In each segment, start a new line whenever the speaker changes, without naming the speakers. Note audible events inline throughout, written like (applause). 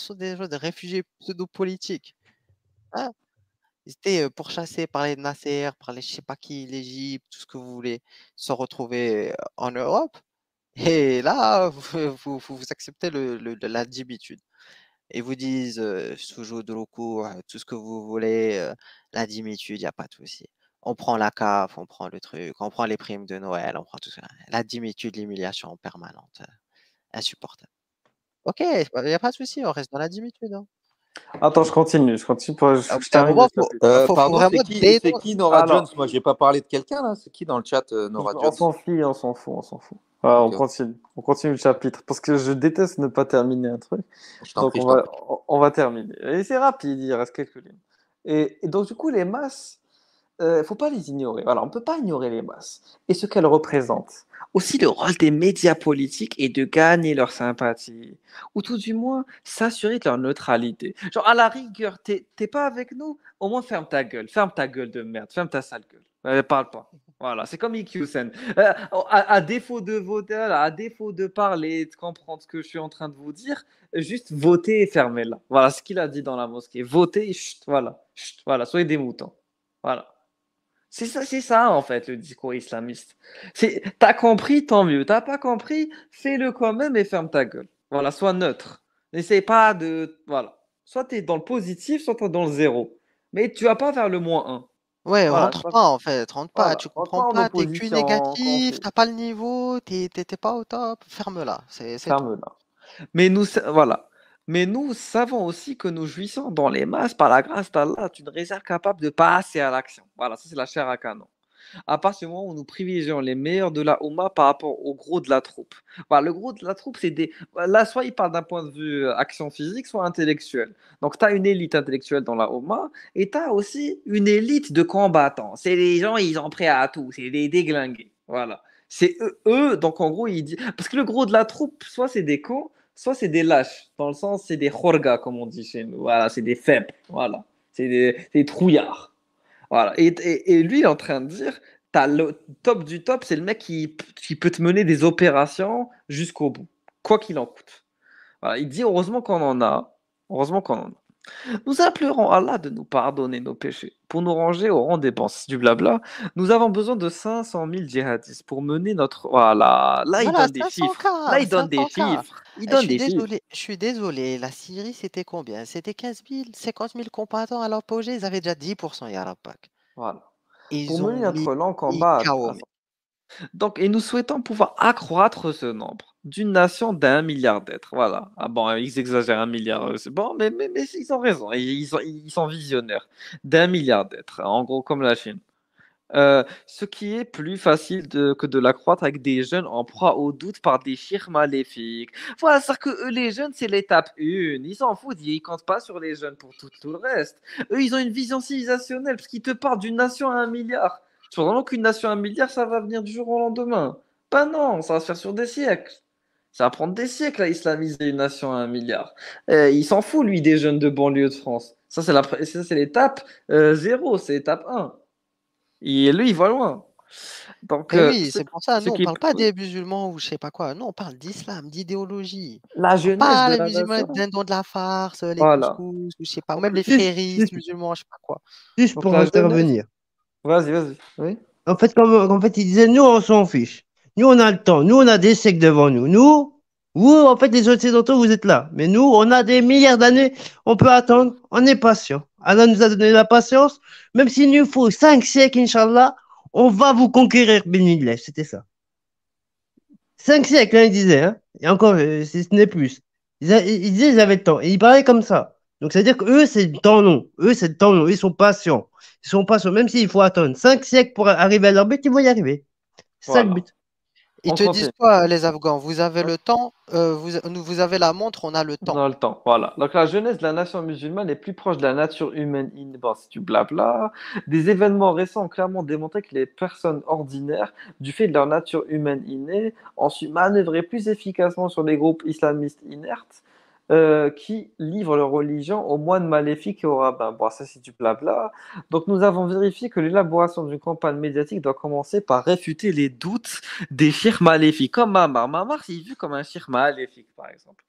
sont des, gens, de réfugiés pseudo-politiques. Hein? ils étaient euh, pourchassés par les Nasser, par les je sais pas qui, l'Égypte, tout ce que vous voulez, se retrouver euh, en Europe. Et là, (laughs) vous, vous, acceptez la dimitude. Et vous disent euh, sous sous de recours, tout ce que vous voulez, la dimitude, il n'y a pas de souci. On prend la CAF, on prend le truc, on prend les primes de Noël, on prend tout ça. La dimitude, l'humiliation permanente, insupportable. Ok, il bah, n'y a pas de souci, on reste
dans la dimitude.
Attends, je continue, je continue. Ah, je, termine euh, pardon, c'est qui, Nora Jones Moi, j'ai pas parlé de quelqu'un
là. C'est qui dans le chat, euh, Nora Jones On s'en
fout, on s'en fout, ah, on continue, on continue le chapitre parce que je déteste ne pas terminer un truc. donc on, va, on, va, terminer. Et c'est rapide, il reste quelques lignes. et donc du coup, les masses ne euh, faut pas les ignorer. Voilà, on ne peut pas ignorer les masses et ce qu'elles représentent. Aussi le rôle des médias politiques est de gagner leur sympathie, ou tout du moins s'assurer de leur neutralité. Genre, à la rigueur, t'es pas avec nous, au moins ferme ta gueule, ferme ta gueule de merde, ferme ta sale gueule. Ne euh, parle pas. Voilà, c'est comme IQSN. Euh, à, défaut de voter, à défaut de parler, de comprendre ce que je suis en train de vous dire, juste votez et fermez-la. Voilà ce qu'il a dit dans la mosquée. Votez, chut, voilà, chut, voilà, soyez des moutons. Voilà. C'est ça, c'est ça en fait le discours islamiste. C'est, t'as compris, tant mieux. T'as pas compris, fais-le quand même et ferme ta gueule. Voilà, sois neutre. N'essaie pas de, voilà. Soit t'es dans le positif, soit t'es dans le zéro. Mais tu vas pas vers le moins
1. Ouais, rentre pas en fait, rentre pas, tu comprends pas, t'es que négatif, t'as pas le niveau, t'es, pas au top, ferme-la. C'est, ferme-la.
Mais nous, voilà, mais nous savons aussi que nous jouissons dans les masses, par la grâce d'Allah, d'une réserve capable de passer à l'action. Voilà, ça c'est la chair à canon. À partir du moment où nous privilégions les meilleurs de la Ouma par rapport au gros de la troupe. Voilà, le gros de la troupe, c'est des. Là, soit ils parlent d'un point de vue euh, action physique, soit intellectuel. Donc, tu as une élite intellectuelle dans la Homa, et tu as aussi une élite de combattants. C'est des gens, ils sont prêts à tout. C'est des déglingués. Voilà. C'est eux, eux, donc en gros, ils disent. Parce que le gros de la troupe, soit c'est des cons, soit c'est des lâches, dans le sens c'est des khorga, comme on dit chez nous, voilà, c'est des faibles, voilà, c'est des, trouillards. Voilà. Et, lui, il est en train de dire, as le top du top, c'est le mec qui, qui, peut te mener des opérations jusqu'au bout, quoi qu'il en coûte. Il dit, heureusement qu'on en a, heureusement qu'on en a. Nous implorons Allah de nous pardonner nos péchés. Pour nous ranger au rang des pensées du blabla, nous avons besoin de 500 000 djihadistes pour mener notre... Voilà, là il donne des chiffres. là il eh, donne des chiffres. je, suis désolé,
je suis désolé, la Syrie c'était combien C'était 15 000, 50 000 combattants à l'apogée, ils avaient déjà 10% Yarapak.
Voilà. Ils pour mener notre langue en bas, donc, et nous souhaitons pouvoir accroître ce nombre d'une nation d'un milliard d'êtres. Voilà. Ah bon, hein, ils exagèrent un milliard, euh, c'est bon, mais, ils ont raison, ils, sont, visionnaires. D'un milliard d'êtres, hein, en gros, comme la Chine. Euh, ce qui est plus facile que de l'accroître avec des jeunes en proie au doute par des chiffres maléfiques. Voilà, c'est-à-dire que les jeunes, c'est l'étape 1. Ils s'en foutent, ils comptent pas sur les jeunes pour tout, tout, le reste. Eux, ils ont une vision civilisationnelle, parce qu'ils te parlent d'une nation à un milliard. Cependant, qu'une nation à un milliard, ça va venir du jour au lendemain. Pas non, ça va se faire sur des siècles. Ça va prendre des siècles à islamiser une nation à un milliard. Eh, il s'en fout, lui, des jeunes de banlieue de France. Ça, c'est l'étape euh, zéro, c'est l'étape 1. Et lui, il voit loin. Donc, euh, oui, c'est pour ça. Non, on ne parle pas des
musulmans ou je sais pas quoi. Non, on parle d'islam, d'idéologie. La jeunesse. Pas les musulmans dans de la farce, les couscous, ou je sais pas, ou même les fréristes musulmans, je sais pas quoi.
Juste pour intervenir. Vas-y, vas-y. Oui. En fait, comme, en fait, il disait, nous, on s'en fiche. Nous, on a le temps. Nous, on a des siècles devant nous. Nous, vous, en fait, les Occidentaux, vous êtes là. Mais nous, on a des milliards d'années. On peut attendre. On est patient. Allah nous a donné la patience. Même s'il nous faut cinq siècles, Inch'Allah, on va vous conquérir, l'Est. C'était ça. Cinq siècles, là, hein, il disait. Hein. Et encore, euh, si ce n'est plus. Ils, disait, ils disaient, avaient le temps. Et ils parlaient comme ça. Donc, c'est-à-dire qu'eux, c'est le temps long. Eux, c'est le temps long. Ils sont patients. Ils sont patients. Même s'il faut attendre cinq siècles pour arriver à leur but, ils vont y arriver. C'est ça le but. Ils te disent
quoi, les Afghans Vous avez le temps, euh, vous, avez la montre, on a le temps.
On a le temps, voilà. Donc la jeunesse de la nation musulmane est plus proche de la nature humaine. innée. Bon, c'est du blabla. Des événements récents ont clairement démontré que les personnes ordinaires, du fait de leur nature humaine innée, ont su manœuvrer plus efficacement sur les groupes islamistes inertes euh, qui livrent leur religion aux moines maléfiques et aux rabbins. Bon, ça c'est du blabla. Donc nous avons vérifié que l'élaboration d'une campagne médiatique doit commencer par réfuter les doutes des chirs maléfiques, comme Mamar. Mamar, c'est vu comme un chir maléfique, par exemple.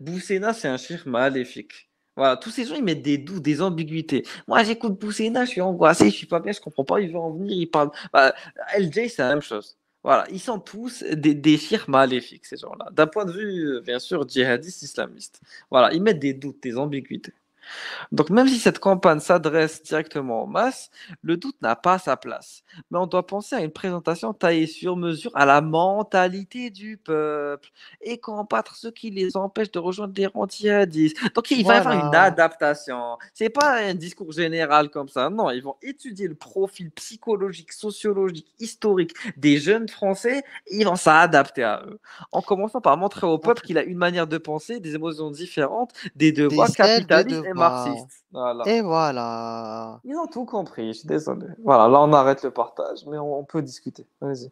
Bousséna, c'est un chir maléfique. Voilà, tous ces gens, ils mettent des doutes, des ambiguïtés. Moi, j'écoute Bousséna, je suis angoissé, je suis pas bien, je comprends pas, il veut en venir, il parle. Bah, LJ, c'est la même chose. Voilà, ils sont tous des, des maléfiques, ces gens-là. D'un point de vue, euh, bien sûr, djihadiste islamiste. Voilà, ils mettent des doutes, des ambiguïtés. Donc même si cette campagne s'adresse directement aux masses, le doute n'a pas sa place. Mais on doit penser à une présentation taillée sur mesure à la mentalité du peuple et combattre ceux qui les empêchent de rejoindre des rangs djihadistes. Donc il va y avoir une adaptation. C'est pas un discours général comme ça. Non, ils vont étudier le profil psychologique, sociologique, historique des jeunes Français. Et ils vont s'adapter à eux. En commençant par montrer au peuple qu'il a une manière de penser, des émotions différentes, des devoirs des ah. Et voilà. Ils ont tout compris, je suis désolé. Voilà, là on arrête le partage, mais on, peut discuter. Vas-y.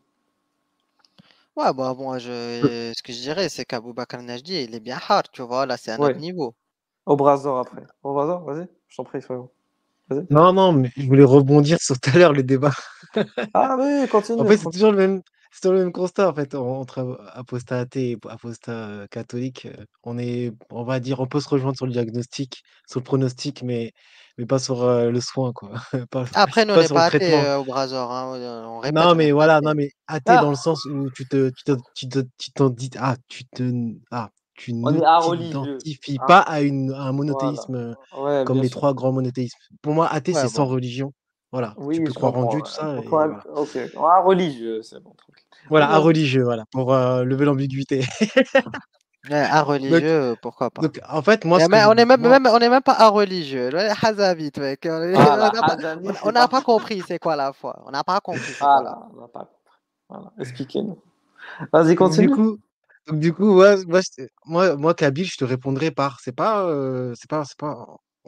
Ouais, bah moi, je... ce que je dirais, c'est qu'Abou Bakr Najdi, il est bien hard, tu vois, là c'est un autre niveau.
Au bras d'or après. Au bras d'or, vas-y, je t'en prie, frérot.
Non, non, mais je voulais rebondir sur tout à l'heure le débat. Ah oui, continue. en fait, c'est toujours le même, c'est le même constat en fait entre apostat et apostat catholique. On est, on va dire, on peut se rejoindre sur le diagnostic, sur le pronostic, mais mais pas sur le soin quoi. (laughs) Après, on n'est pas, athée au
bras hein, non, mais
voilà, non, mais athée ah! dans le sens où tu te, tu t'en dis, ah, tu te, ah, ne t'identifies pas hein. à, une, un monothéisme comme les trois grands monothéismes. Pour moi, athée, c'est sans religion. Voilà, oui, tu peux croire en Dieu, tout
ça. Ok, ah, religieux, c'est bon. truc.
Voilà, un religieux, voilà, pour euh, lever l'ambiguïté. Un (laughs) religieux, pourquoi pas. en fait, moi, on n'est même, moi...
même, même, pas à religieux. mec. Ah, (laughs) on n'a pas, compris c'est quoi la foi. On n'a pas compris. Voilà, on n'a pas
compris. expliquez-nous. Vas-y, continue. Du coup, du coup moi, moi, moi, je te répondrai par. C'est pas, euh, pas, pas.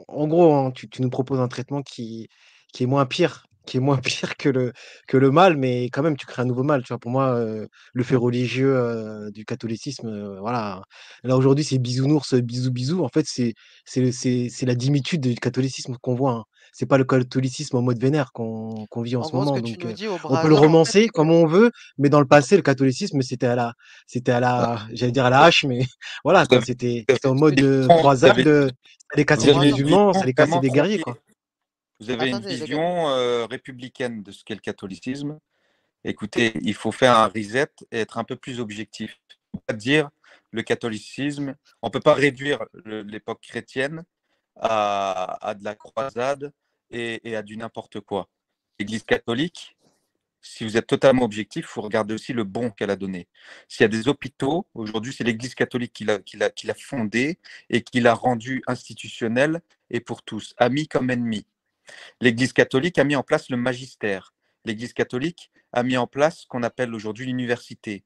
En gros, hein, tu, nous proposes un traitement qui, qui est moins pire, qui est moins (laughs) pire que le, que le mal, mais quand même, tu crées un nouveau mal. Tu vois, pour moi, euh, le fait religieux euh, du catholicisme, euh, voilà. Là, aujourd'hui, c'est bisounours, bisous, bisous. En fait, c'est, c'est, c'est, la dimitude du catholicisme qu'on voit. Ce hein. C'est pas le catholicisme en mode vénère qu'on, vit en, ce moment. on peut le romancer comme on veut, mais dans le passé, le catholicisme, c'était à la, c'était à la, j'allais dire à la hache, mais (laughs) voilà, c'était, c'était en mode croisade. Ça allait casser des musulmans, ça les casser des guerriers, quoi
vous avez une vision euh, républicaine de ce qu'est le catholicisme. Écoutez, il faut faire un reset et être un peu plus objectif. On peut pas dire le catholicisme, on ne peut pas réduire l'époque chrétienne à, de la croisade et, à du n'importe quoi. L'Église catholique, si vous êtes totalement objectif, faut regardez aussi le bon qu'elle a donné. S'il y a des hôpitaux, aujourd'hui, c'est l'Église catholique qui l'a, fondée fondé et qui l'a rendu institutionnel et pour tous, amis comme ennemis. L'Église catholique a mis en place le magistère. L'Église catholique a mis en place ce qu'on appelle aujourd'hui l'université.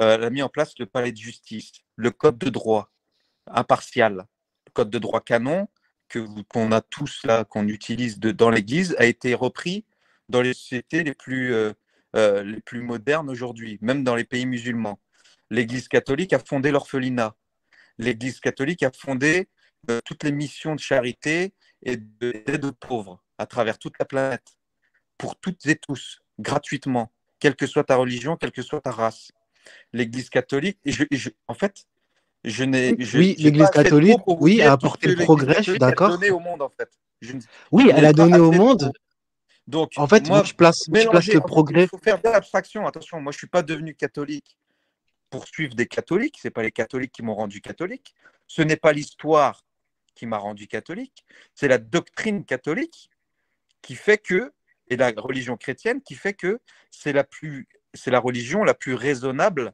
Euh, elle a mis en place le palais de justice, le code de droit impartial, le code de droit canon qu'on a tous là, qu'on utilise dans l'Église, a été repris dans les sociétés les plus euh, euh, les plus modernes aujourd'hui, même dans les pays musulmans. L'Église catholique a fondé l'orphelinat. L'Église catholique a fondé toutes les missions de charité et d'aider de pauvres à travers toute la planète, pour toutes et tous, gratuitement, quelle que soit ta religion, quelle que soit ta race. L'Église catholique, et en fait, je n'ai. Oui, l'Église catholique, oui, a apporté le progrès, je suis d'accord. donné au monde, en fait. oui, elle a donné au monde. Donc, en fait, moi, je, place, je place le progrès. Il faut faire de l'abstraction. Attention, moi, je ne suis pas devenu catholique pour suivre des catholiques. Ce n'est pas les catholiques qui m'ont rendu catholique. Ce n'est pas l'histoire qui m'a rendu catholique. C'est la doctrine catholique qui fait que, et la religion chrétienne qui fait que c'est la, plus, c'est la religion la plus raisonnable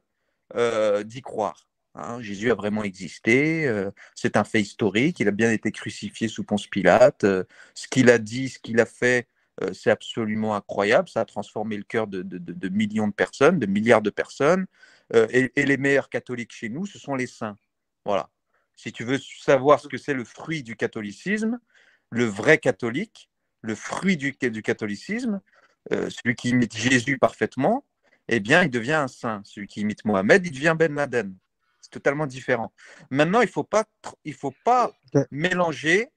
euh, d'y croire. Hein. Jésus a vraiment existé, euh, c'est un fait historique, il a bien été crucifié sous Ponce Pilate, euh, ce qu'il a dit, ce qu'il a fait, c'est absolument incroyable, ça a transformé le cœur de, millions de personnes, de milliards de personnes, et, et, les meilleurs catholiques chez nous, ce sont les saints. Voilà si tu veux savoir ce que c'est le fruit du catholicisme, le vrai catholique, le fruit du, catholicisme, euh, celui qui imite Jésus parfaitement, eh bien, il devient un saint. Celui qui imite Mohamed, il devient Ben Laden. C'est totalement différent. Maintenant, il ne faut pas, mélanger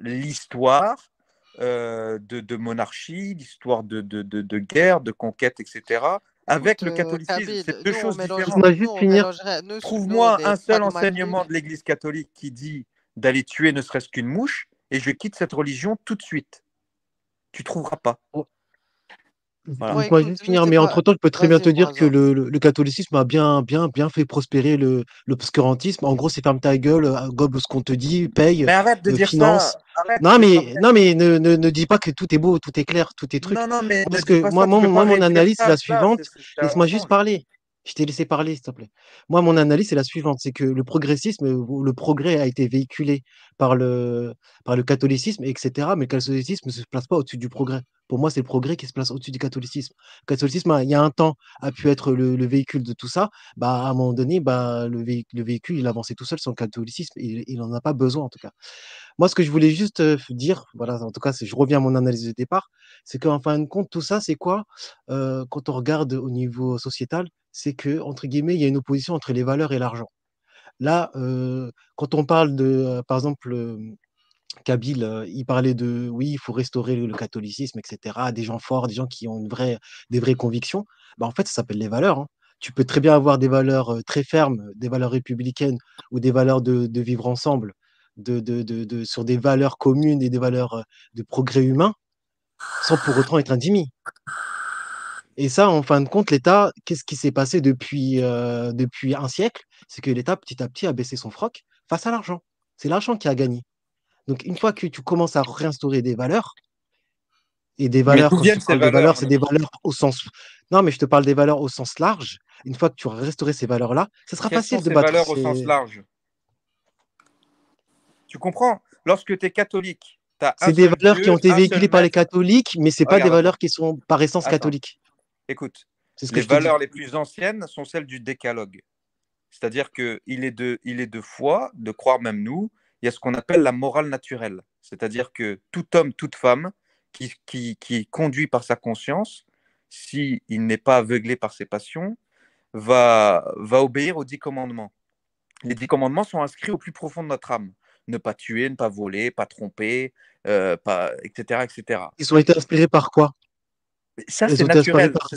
l'histoire euh, de, monarchie, l'histoire de, guerre, de conquête, etc., avec le euh, catholicisme, c'est deux choses différentes. Trouve-moi un seul enseignement de l'Église catholique qui dit d'aller tuer ne serait-ce qu'une mouche, et je quitte cette religion tout de suite. Tu trouveras pas finir, mais entre-temps, je peux très bien te dire
que le, catholicisme a bien, bien, bien fait prospérer le, l'obscurantisme. En gros, c'est ferme ta gueule, euh, gobe ce qu'on te dit, paye, arrête de euh, dire finance. Ça. non, mais, non, mais ne, ne, dis pas que tout est beau, tout est clair, tout est truc. Non, non, mais Parce que moi, moi, mon analyse est la suivante. Laisse-moi juste parler. Je t'ai laissé parler, s'il te plaît. Moi, mon analyse c'est la suivante, c'est que le progressisme, le progrès a été véhiculé par le, par le catholicisme, etc. Mais le catholicisme ne se place pas au-dessus du progrès. Pour moi, c'est le progrès qui se place au-dessus du catholicisme. Le catholicisme, il y a un temps, a pu être le, véhicule de tout ça. Bah, à un moment donné, bah, le, le véhicule, il avançait tout seul sans le catholicisme. Il n'en a pas besoin, en tout cas. Moi, ce que je voulais juste euh, dire, voilà, en tout cas, je reviens à mon analyse de départ, c'est qu'en fin de compte, tout ça, c'est quoi euh, Quand on regarde au niveau sociétal, c'est que, entre guillemets, il y a une opposition entre les valeurs et l'argent. Là, euh, quand on parle de, euh, par exemple, euh, Kabyle, il parlait de oui, il faut restaurer le catholicisme, etc. Des gens forts, des gens qui ont une vraie, des vraies convictions. Bah, en fait, ça s'appelle les valeurs. Hein. Tu peux très bien avoir des valeurs très fermes, des valeurs républicaines ou des valeurs de, vivre ensemble, de, sur des valeurs communes et des valeurs de progrès humain, sans pour autant être un et ça, en fin de compte, l'État, qu'est-ce qui s'est passé depuis, euh, depuis un siècle C'est que l'État, petit à petit, a baissé son froc face à l'argent. C'est l'argent qui a gagné. Donc, une fois que tu commences à réinstaurer des valeurs, et des valeurs, tu des valeurs, c'est des valeurs au sens. Non, mais je te parle des valeurs au sens large. Une fois que tu auras restauré ces valeurs-là, ça sera facile de de ces des valeurs au sens large. Tu comprends
Lorsque tu es catholique, c'est des valeurs qui ont été véhiculées par les
catholiques, mais ce pas des valeurs qui sont par essence catholiques. Écoute, les valeurs
les plus anciennes sont celles du décalogue. C'est-à-dire qu'il est, de, il est de foi, de croire même nous, il y a ce qu'on appelle la morale naturelle. C'est-à-dire que tout homme, toute femme qui, qui, est conduit par sa conscience, s'il il n'est pas aveuglé par ses passions, va, va obéir aux dix commandements. Les dix commandements sont inscrits au plus profond de notre âme. Ne pas tuer, ne pas voler, pas tromper, euh, pas, etc., etc. Ils
ont été inspirés par quoi ça, c'est naturel. Par...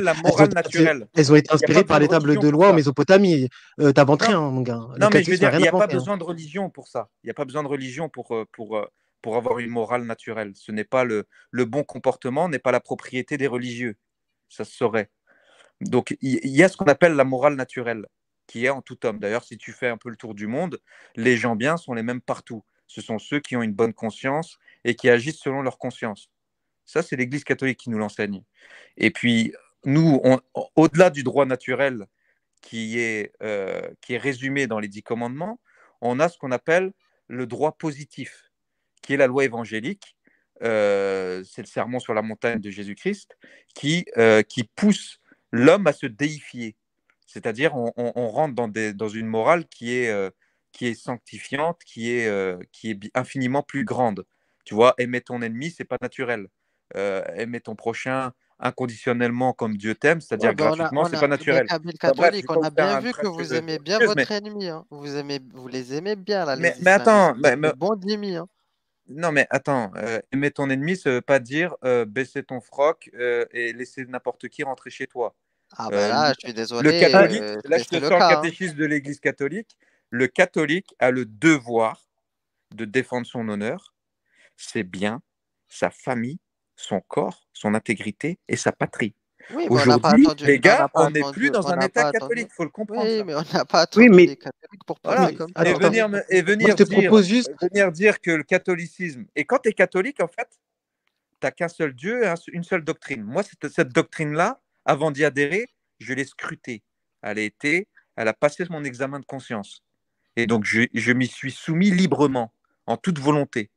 la morale elles
naturelle. Ont... Elles ont été inspirées par les tables de loi en
Mésopotamie. Euh, t'as ventré rien, mon gars. non, mais je veux dire, il n'y a pas besoin
de religion pour ça. Il n'y a pas besoin de religion pour, pour, euh, pour avoir une morale naturelle. Ce n'est pas le, le bon comportement, n'est pas la propriété des religieux. Ça se saurait. Donc, il y a ce qu'on appelle la morale naturelle, qui est en tout homme. D'ailleurs, si tu fais un peu le tour du monde, les gens bien sont les mêmes partout. Ce sont ceux qui ont une bonne conscience et qui agissent selon leur conscience. Ça, c'est l'Église catholique qui nous l'enseigne. Et puis, nous, au-delà du droit naturel qui est, euh, qui est résumé dans les dix commandements, on a ce qu'on appelle le droit positif, qui est la loi évangélique, euh, c'est le serment sur la montagne de Jésus-Christ, qui, euh, qui pousse l'homme à se déifier. C'est-à-dire, on, rentre dans, des, dans, une morale qui est, qui est sanctifiante, qui est, qui est infiniment plus grande. Tu vois, aimer ton ennemi, c'est pas naturel. Euh, aimer ton prochain inconditionnellement comme Dieu t'aime, c'est-à-dire ouais, bah, gratuitement, c'est pas naturel. Catholique, bah, on a bien vu que vous aimez bien votre ennemi,
hein. vous, les aimez bien là. mais, attends,
bon hein. Non mais attends, euh, aimer ton ennemi, ça veut pas dire euh, baisser ton froc et laisser n'importe qui rentrer chez toi. Ah bah là, je suis désolé. Le catholique, là je te sors le hein. catéchisme de l'Église catholique. Le catholique a le devoir de défendre son honneur, ses biens, sa famille, son corps, son intégrité et sa patrie. Oui, Aujourd'hui, les gars, on n'est plus dans un État catholique, il faut le comprendre. Oui, mais on n'a pas attendu les catholiques pour parler comme ça. Et venir, et venir, je te propose juste... Euh, venir dire que le catholicisme... Et quand tu es catholique, en fait, tu qu'un seul Dieu et une seule doctrine. Moi, cette, cette doctrine-là, avant d'y adhérer, je l'ai scrutée. Elle a été, elle a passé mon examen de conscience. Et donc, je, je m'y suis soumis librement, en toute volonté.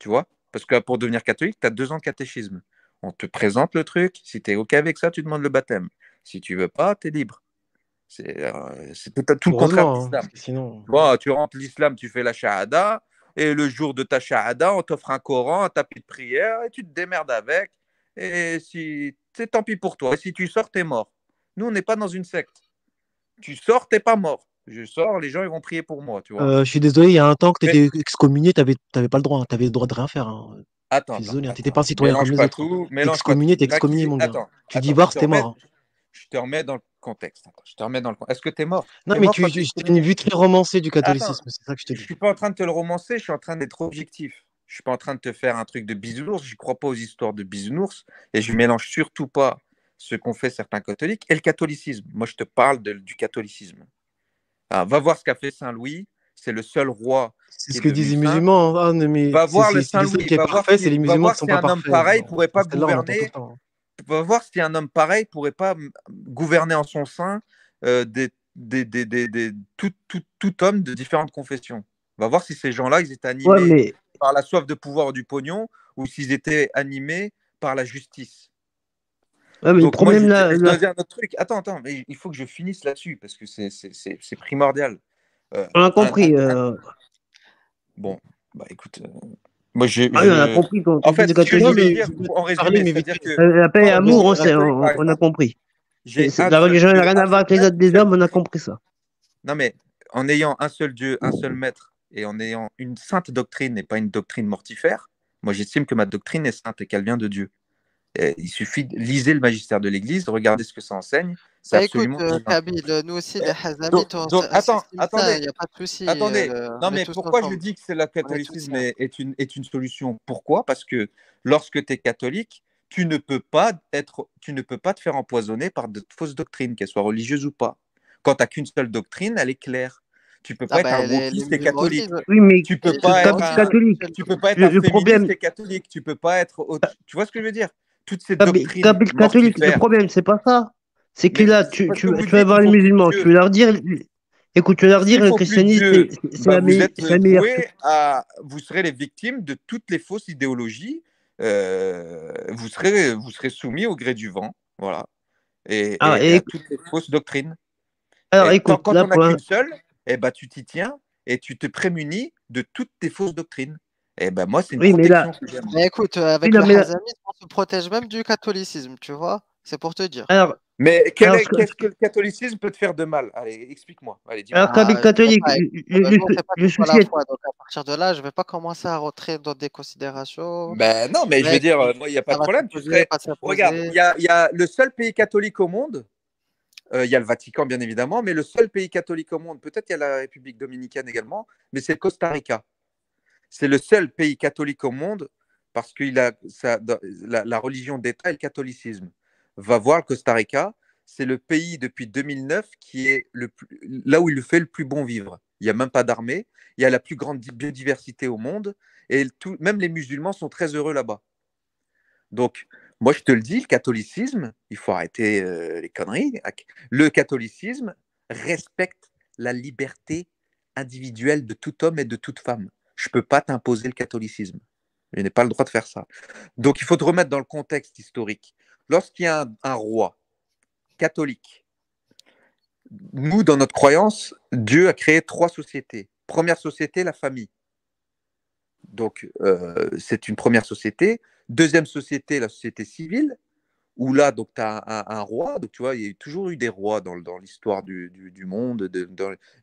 Tu vois parce que pour devenir catholique, tu as deux ans de catéchisme. On te présente le truc. Si tu es OK avec ça, tu demandes le baptême. Si tu veux pas, tu es libre. Euh, c'est
tout, tout le contraire hein. l'islam. sinon...
tu rentres l'islam, tu fais la shahada. Et le jour de ta shahada, on t'offre un Coran, un tapis de prière, et tu te démerdes avec. Et si c'est tant pis pour toi. Et si tu sors, es mort. Nous, on n'est pas dans une secte. Tu sors, t'es pas mort je sors, les gens ils vont prier pour
moi. Tu vois. Euh, je suis désolé, il y a un temps que tu étais excommunié, tu n'avais pas le droit, hein, tu avais le droit de rien faire. Hein. Attends. Désolé, hein, tu pas citoyen comme les autres. Tout, excommunié, t'es excommunié, mon gars. tu dis t'es mort.
Je te remets dans le contexte. Je te remets dans le Est-ce que t'es mort Non, mais tu, as une vue très
romancée du catholicisme, c'est ça que je te dis. Je suis
pas en train de te le romancer, je suis en train d'être objectif. Je suis pas en train de te faire un truc de bisounours, je crois pas aux histoires de bisounours et je mélange surtout pas ce qu'ont fait certains catholiques et le catholicisme. Moi, je te parle du catholicisme. Ah, va voir ce qu'a fait Saint-Louis. C'est le seul roi.
C'est ce que disent les musulmans. va voir le saint Qui est parfait, c'est les musulmans sont pas Homme pareil pourrait pas gouverner.
Va voir si un homme pareil pourrait pas gouverner en son sein euh, des, tout, homme de différentes confessions. Va voir si ces gens-là, ils étaient animés par la soif de pouvoir du pognon ou s'ils étaient animés par la justice
le problème
truc. Attends, attends, mais il faut que je finisse là-dessus parce que c'est primordial. on a compris. Bon, bah écoute. Moi, j'ai... on a compris. en fait, ce je dire, en résumé, c'est-à-dire que. La paix et on,
a compris. La religion n'a rien à voir avec les autres des hommes, on a compris ça.
Non, mais en ayant un seul Dieu, un seul maître, et en ayant une sainte doctrine et pas une doctrine mortifère, moi j'estime que ma doctrine est sainte et qu'elle vient de Dieu. Euh, il suffit de liser le magistère de l'Église, regarder ce que ça enseigne. Bah, écoute, euh,
Kabil, nous aussi, les attends, attendez, il n'y a pas de souci. Attendez, euh, non, mais pourquoi je dis que c'est le catholicisme
est, une, est une solution Pourquoi Parce que lorsque tu es catholique, tu ne, peux pas être, tu ne peux pas te faire empoisonner par de fausses doctrines, qu'elles soient religieuses ou pas. Quand tu n'as qu'une seule doctrine, elle est claire. Tu ne peux ah pas être bah, un wookiste et catholique. mais tu peux pas être un... catholique.
peux pas être un féministe et
catholique. Tu peux pas être. Tu vois ce que je veux dire toutes ces doctrines le
problème, c'est pas ça. C'est que là, tu, tu, vas voir les musulmans, tu vas leur dire, écoute, tu vas leur dire, le christianisme, bah, c'est la, meilleure.
À, vous serez les victimes de toutes les fausses idéologies. Euh, vous, serez, vous serez soumis au gré du vent. Voilà. Et, ah, toutes les fausses doctrines.
Alors, et écoute, quand, là, on qu'une
seule, eh ben, tu t'y tiens et tu te prémunis de toutes tes fausses doctrines. Et eh ben moi, c'est une
mais écoute, euh, avec oui, amis, on se protège même du catholicisme, tu vois. C'est pour te dire. Alors, mais qu'est-ce que le catholicisme peut te faire de mal Allez, explique-moi. Alors, comme ah, catholique, je, donc à partir de là, je ne vais pas commencer à rentrer dans des considérations. Ben non,
mais, je veux dire, euh, il n'y a pas de problème. Regarde, il y a, le seul pays catholique au monde, euh, il y a le Vatican, bien évidemment, mais le seul pays catholique au monde, peut-être il y a la République dominicaine également, mais c'est le Costa Rica. C'est le seul pays catholique au monde parce que la, religion d'État est le catholicisme. Va voir le Costa Rica, c'est le pays depuis 2009 qui est là où il fait le plus bon vivre. Il n'y a même pas d'armée, il y a la plus grande biodiversité au monde, et tout, même les musulmans sont très heureux là-bas. Donc, moi je te le dis, le catholicisme, il faut arrêter euh, les conneries, le catholicisme respecte la liberté individuelle de tout homme et de toute femme je ne peux pas t'imposer le catholicisme. Je n'ai pas le droit de faire ça. Donc il faut te remettre dans le contexte historique. Lorsqu'il y a un, roi catholique, nous, dans notre croyance, Dieu a créé trois sociétés. Première société, la famille. Donc, euh, c'est une première société. Deuxième société, la société civile, où là, tu as un, roi. Donc, tu vois, il y a toujours eu des rois dans, l'histoire du, monde,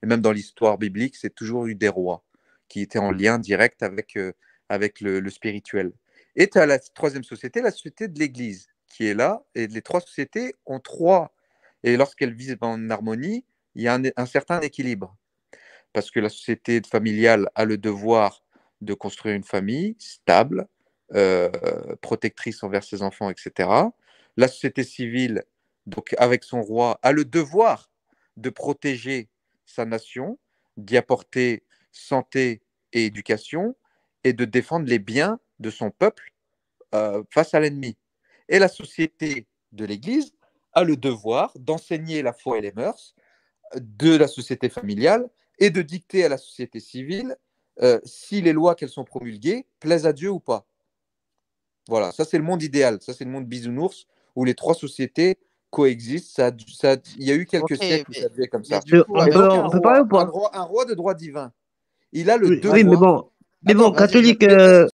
et même dans l'histoire biblique, c'est toujours eu des rois qui était en lien direct avec, euh, avec le, spirituel. Et tu as la troisième société, la société de l'Église, qui est là. Et les trois sociétés ont trois. Et lorsqu'elles vivent en harmonie, il y a un, certain équilibre. Parce que la société familiale a le devoir de construire une famille stable, euh, protectrice envers ses enfants, etc. La société civile, donc avec son roi, a le devoir de protéger sa nation, d'y apporter santé et éducation, et de défendre les biens de son peuple euh, face à l'ennemi. Et la société de l'Église a le devoir d'enseigner la foi et les mœurs de la société familiale et de dicter à la société civile euh, si les lois qu'elles sont promulguées plaisent à Dieu ou pas. Voilà, ça c'est le monde idéal, ça c'est le monde bisounours où les trois sociétés coexistent. Ça, ça, il y a eu quelques siècles où ça devait comme ça. un roi de droit divin il a le
oui, devoir. Oui, mais bon, mais bon, catholique, euh,